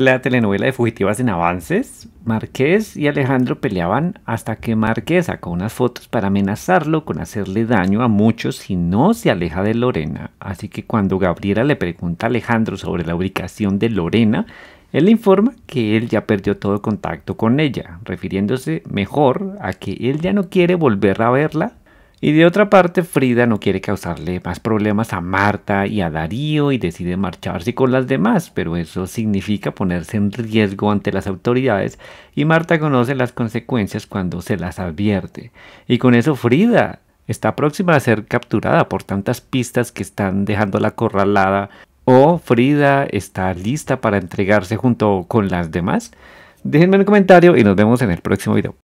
la telenovela de Fugitivas en Avances, Marqués y Alejandro peleaban hasta que Marqués sacó unas fotos para amenazarlo con hacerle daño a muchos si no se aleja de Lorena. Así que cuando Gabriela le pregunta a Alejandro sobre la ubicación de Lorena, él le informa que él ya perdió todo contacto con ella, refiriéndose mejor a que él ya no quiere volver a verla y de otra parte, Frida no quiere causarle más problemas a Marta y a Darío y decide marcharse con las demás, pero eso significa ponerse en riesgo ante las autoridades y Marta conoce las consecuencias cuando se las advierte. Y con eso Frida está próxima a ser capturada por tantas pistas que están dejándola acorralada o Frida está lista para entregarse junto con las demás. Déjenme un comentario y nos vemos en el próximo video.